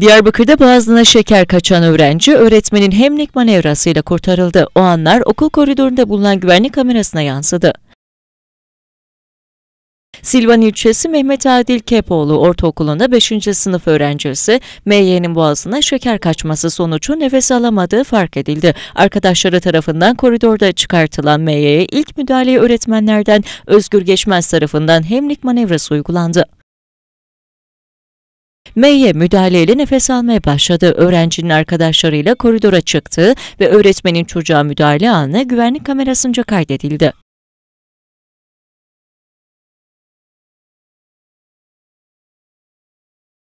Diyarbakır'da boğazına şeker kaçan öğrenci öğretmenin hemlik manevrasıyla kurtarıldı. O anlar okul koridorunda bulunan güvenlik kamerasına yansıdı. Silvan ilçesi Mehmet Adil Kepoğlu Ortaokulu'nda 5. sınıf öğrencisi MY'nin boğazına şeker kaçması sonucu nefes alamadığı fark edildi. Arkadaşları tarafından koridorda çıkartılan MY'ye ilk müdahaleyi öğretmenlerden Özgür Geçmez tarafından hemlik manevrası uygulandı. May'e müdahaleyle nefes almaya başladı. Öğrencinin arkadaşlarıyla koridora çıktı ve öğretmenin çocuğa müdahale anı güvenlik kamerasınca kaydedildi.